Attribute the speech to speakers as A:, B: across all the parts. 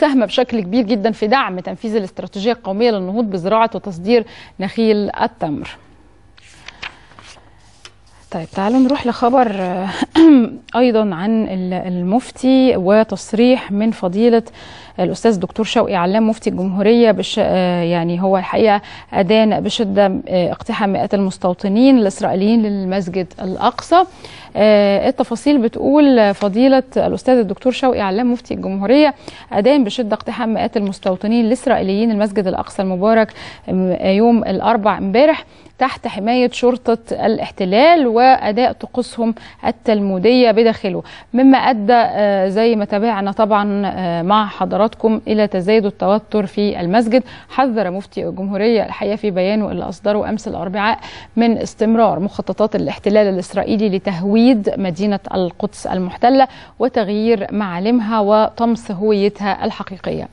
A: ساهم بشكل كبير جدا في دعم تنفيذ الاستراتيجية القومية للنهوض بزراعة وتصدير نخيل التمر طيب تعالوا نروح لخبر آه، ايضا عن المفتي وتصريح من فضيله الاستاذ دكتور شوقي علام مفتي الجمهوريه بش آه، يعني هو الحقيقه ادان بشده آه، اقتحام مئات المستوطنين الاسرائيليين للمسجد الاقصى التفاصيل بتقول فضيله الاستاذ الدكتور شوقي علام مفتي الجمهوريه ادان بشده اقتحام مئات المستوطنين الاسرائيليين المسجد الاقصى المبارك يوم الاربع امبارح تحت حماية شرطة الاحتلال وأداء طقوسهم التلمودية بداخله مما أدى آه، زي ما تابعنا طبعا آه، مع حضراتكم إلى تزايد التوتر في المسجد حذر مفتي الجمهورية الحقيقة في بيانه اللي أصدره أمس الأربعاء من استمرار مخططات الاحتلال الإسرائيلي لتهويد مدينة القدس المحتلة وتغيير معالمها وطمس هويتها الحقيقية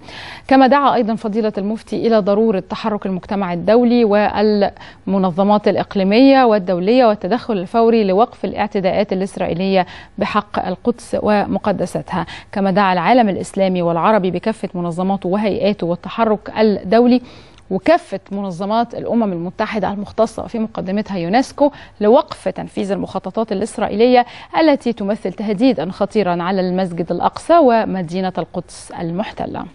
A: كما دعا أيضا فضيلة المفتي إلى ضرورة تحرك المجتمع الدولي والمنظمات المنظمات الإقليمية والدولية والتدخل الفوري لوقف الاعتداءات الإسرائيلية بحق القدس ومقدساتها كما دعا العالم الإسلامي والعربي بكافة منظماته وهيئاته والتحرك الدولي وكافة منظمات الأمم المتحدة المختصة في مقدمتها يونسكو لوقف تنفيذ المخططات الإسرائيلية التي تمثل تهديدا خطيرا على المسجد الأقصى ومدينة القدس المحتلة